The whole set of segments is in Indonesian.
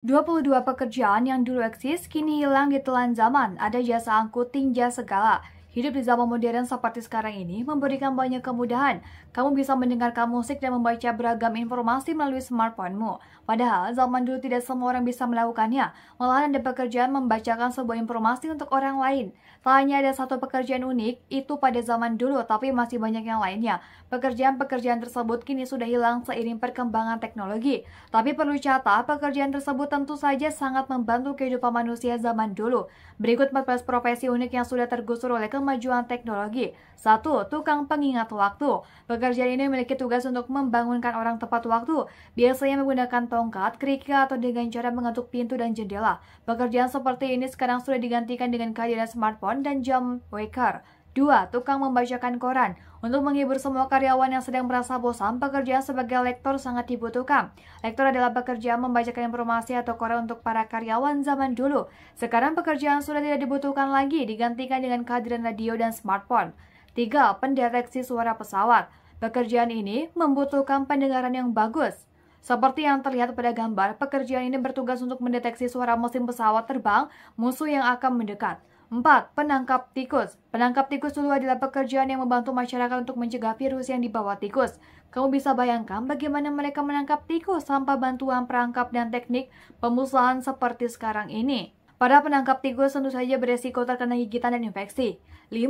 22 pekerjaan yang dulu eksis kini hilang di telan zaman. Ada jasa angkut jasa segala. Hidup di zaman modern seperti sekarang ini memberikan banyak kemudahan. Kamu bisa mendengarkan musik dan membaca beragam informasi melalui smartphone-mu. Padahal zaman dulu tidak semua orang bisa melakukannya. Malahan ada pekerjaan membacakan sebuah informasi untuk orang lain. Tak hanya ada satu pekerjaan unik, itu pada zaman dulu tapi masih banyak yang lainnya. Pekerjaan-pekerjaan tersebut kini sudah hilang seiring perkembangan teknologi. Tapi perlu catat, pekerjaan tersebut tentu saja sangat membantu kehidupan manusia zaman dulu. Berikut 14 profesi unik yang sudah tergusur oleh kemajuan teknologi. Satu, tukang pengingat waktu. Pekerjaan ini memiliki tugas untuk membangunkan orang tepat waktu, biasanya menggunakan tongkat, kerikil, atau dengan cara mengetuk pintu dan jendela. Pekerjaan seperti ini sekarang sudah digantikan dengan kehadiran smartphone dan jam waker. 2. Tukang membacakan koran. Untuk menghibur semua karyawan yang sedang merasa bosan, pekerja sebagai lektor sangat dibutuhkan. Lektor adalah pekerja membacakan informasi atau koran untuk para karyawan zaman dulu. Sekarang pekerjaan sudah tidak dibutuhkan lagi, digantikan dengan kehadiran radio dan smartphone. 3. Pendeteksi suara pesawat. Pekerjaan ini membutuhkan pendengaran yang bagus. Seperti yang terlihat pada gambar, pekerjaan ini bertugas untuk mendeteksi suara mesin pesawat terbang musuh yang akan mendekat. 4. Penangkap tikus. Penangkap tikus dulu adalah pekerjaan yang membantu masyarakat untuk mencegah virus yang dibawa tikus. Kamu bisa bayangkan bagaimana mereka menangkap tikus tanpa bantuan perangkap dan teknik pemusnahan seperti sekarang ini. Para penangkap tikus tentu saja beresiko terkena gigitan dan infeksi. 5.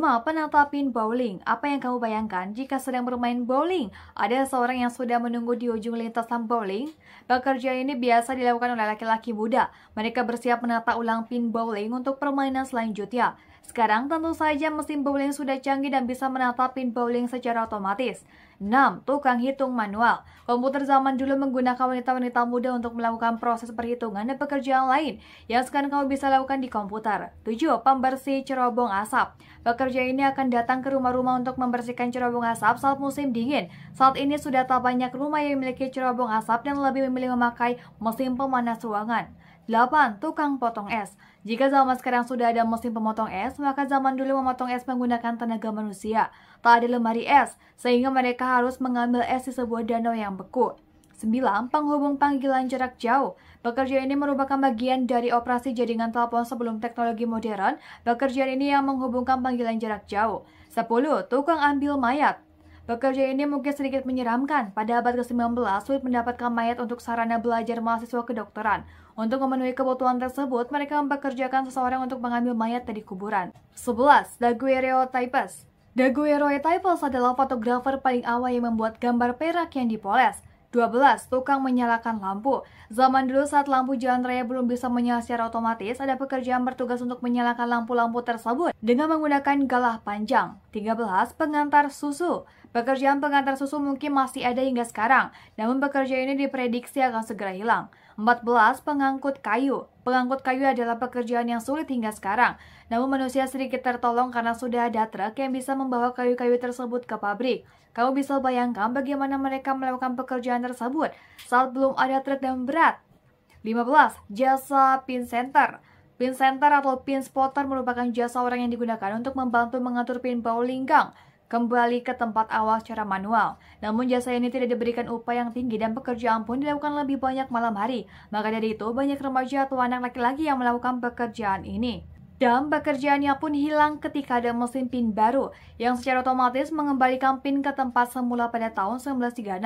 pin bowling. Apa yang kamu bayangkan jika sedang bermain bowling? Ada seorang yang sudah menunggu di ujung lintasan bowling? Pekerjaan ini biasa dilakukan oleh laki-laki muda. Mereka bersiap menata ulang pin bowling untuk permainan selanjutnya. Sekarang tentu saja mesin bowling sudah canggih dan bisa menata pin bowling secara otomatis. 6. Tukang hitung manual. Komputer zaman dulu menggunakan wanita-wanita muda untuk melakukan proses perhitungan dan pekerjaan lain yang sekarang kamu bisa lakukan di komputer. 7. Pembersih cerobong asap. Pekerja ini akan datang ke rumah-rumah untuk membersihkan cerobong asap saat musim dingin. Saat ini sudah tak banyak rumah yang memiliki cerobong asap dan lebih memilih memakai mesin pemanas ruangan. 8. Tukang potong es Jika zaman sekarang sudah ada mesin pemotong es, maka zaman dulu memotong es menggunakan tenaga manusia. Tak ada lemari es, sehingga mereka harus mengambil es di sebuah danau yang beku. 9. Penghubung panggilan jarak jauh. Pekerja ini merupakan bagian dari operasi jaringan telepon sebelum teknologi modern. Pekerjaan ini yang menghubungkan panggilan jarak jauh. 10. Tukang ambil mayat. Pekerja ini mungkin sedikit menyeramkan. Pada abad ke-19, sulit mendapatkan mayat untuk sarana belajar mahasiswa kedokteran. Untuk memenuhi kebutuhan tersebut, mereka mempekerjakan seseorang untuk mengambil mayat dari kuburan. 11. Daguerreotypes Daguerreotypes adalah fotografer paling awal yang membuat gambar perak yang dipoles. 12. Tukang menyalakan lampu. Zaman dulu saat lampu jalan raya belum bisa menyala secara otomatis, ada pekerjaan bertugas untuk menyalakan lampu-lampu tersebut dengan menggunakan galah panjang. 13. Pengantar susu. Pekerjaan pengantar susu mungkin masih ada hingga sekarang, namun pekerja ini diprediksi akan segera hilang. 14. Pengangkut kayu Pengangkut kayu adalah pekerjaan yang sulit hingga sekarang. Namun manusia sedikit tertolong karena sudah ada truk yang bisa membawa kayu-kayu tersebut ke pabrik. Kamu bisa bayangkan bagaimana mereka melakukan pekerjaan tersebut saat belum ada truk dan berat. 15. Jasa Pin Center Pin Center atau Pin Spotter merupakan jasa orang yang digunakan untuk membantu mengatur pin bowling gang kembali ke tempat awal secara manual. Namun jasa ini tidak diberikan upah yang tinggi dan pekerjaan pun dilakukan lebih banyak malam hari. Maka dari itu, banyak remaja atau anak laki-laki yang melakukan pekerjaan ini. Dan pekerjaannya pun hilang ketika ada mesin PIN baru yang secara otomatis mengembalikan PIN ke tempat semula pada tahun 1936.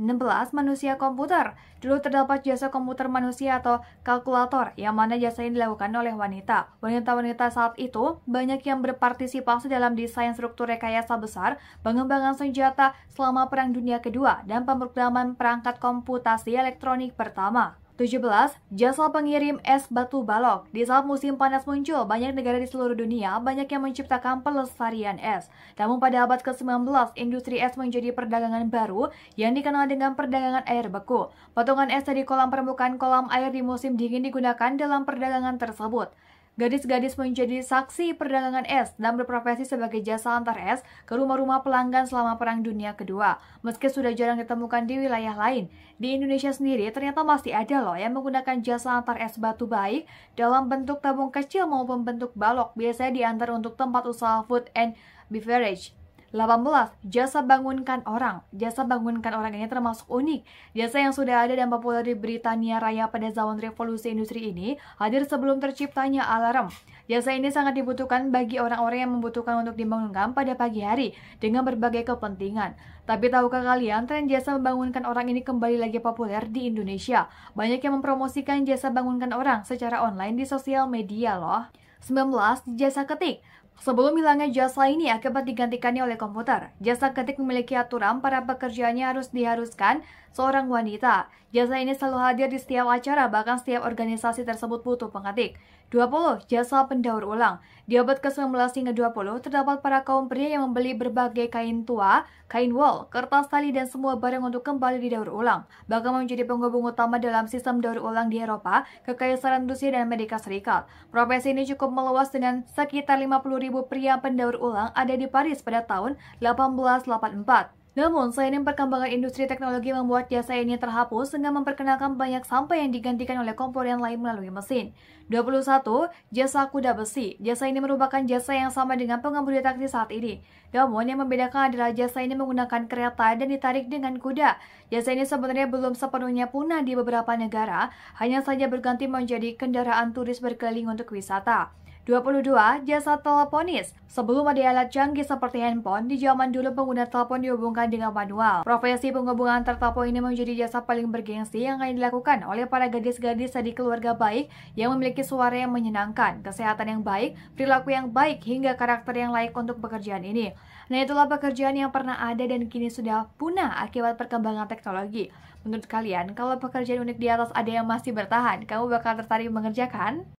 16 manusia komputer. Dulu terdapat jasa komputer manusia atau kalkulator, yang mana jasa ini dilakukan oleh wanita. Wanita-wanita saat itu banyak yang berpartisipasi dalam desain struktur rekayasa besar, pengembangan senjata selama Perang Dunia Kedua, dan pemrograman perangkat komputasi elektronik pertama. 17. Jasa pengirim es batu balok. Di saat musim panas muncul, banyak negara di seluruh dunia banyak yang menciptakan pelestarian es. Namun pada abad ke-19, industri es menjadi perdagangan baru yang dikenal dengan perdagangan air beku. Potongan es dari kolam permukaan kolam air di musim dingin digunakan dalam perdagangan tersebut. Gadis-gadis menjadi saksi perdagangan es dan berprofesi sebagai jasa antar es ke rumah-rumah pelanggan selama Perang Dunia Kedua. Meski sudah jarang ditemukan di wilayah lain, di Indonesia sendiri ternyata masih ada loh yang menggunakan jasa antar es batu baik dalam bentuk tabung kecil maupun bentuk balok biasanya diantar untuk tempat usaha food and beverage. 18. Jasa bangunkan orang. Jasa bangunkan orang ini termasuk unik. Jasa yang sudah ada dan populer di Britania Raya pada zaman revolusi industri ini hadir sebelum terciptanya alarm. Jasa ini sangat dibutuhkan bagi orang-orang yang membutuhkan untuk dibangunkan pada pagi hari dengan berbagai kepentingan. Tapi tahukah kalian, tren jasa membangunkan orang ini kembali lagi populer di Indonesia. Banyak yang mempromosikan jasa bangunkan orang secara online di sosial media loh. 19. Jasa ketik Sebelum hilangnya jasa ini akibat digantikannya oleh komputer, jasa ketik memiliki aturan para pekerjaannya harus diharuskan seorang wanita. Jasa ini selalu hadir di setiap acara, bahkan setiap organisasi tersebut butuh pengetik. 20. Jasa pendaur ulang. Di abad ke-19 hingga 20, terdapat para kaum pria yang membeli berbagai kain tua, kain wol, kertas tali, dan semua barang untuk kembali didaur ulang. Bahkan menjadi penghubung utama dalam sistem daur ulang di Eropa, Kekaisaran Rusia, dan Amerika Serikat. Profesi ini cukup meluas dengan sekitar 50.000 pria pendaur ulang ada di Paris pada tahun 1884. Namun, seiring perkembangan industri teknologi membuat jasa ini terhapus dengan memperkenalkan banyak sampah yang digantikan oleh kompor yang lain melalui mesin. 21. Jasa kuda besi. Jasa ini merupakan jasa yang sama dengan pengemudi taksi saat ini. Namun, yang membedakan adalah jasa ini menggunakan kereta dan ditarik dengan kuda. Jasa ini sebenarnya belum sepenuhnya punah di beberapa negara, hanya saja berganti menjadi kendaraan turis berkeliling untuk wisata. 22. Jasa teleponis. Sebelum ada alat canggih seperti handphone, di zaman dulu pengguna telepon dihubungkan dengan manual. Profesi penghubungan tertelepon ini menjadi jasa paling bergengsi yang akan dilakukan oleh para gadis-gadis dari keluarga baik yang memiliki suara yang menyenangkan, kesehatan yang baik, perilaku yang baik, hingga karakter yang layak untuk pekerjaan ini. Nah itulah pekerjaan yang pernah ada dan kini sudah punah akibat perkembangan teknologi. Menurut kalian, kalau pekerjaan unik di atas ada yang masih bertahan, kamu bakal tertarik mengerjakan?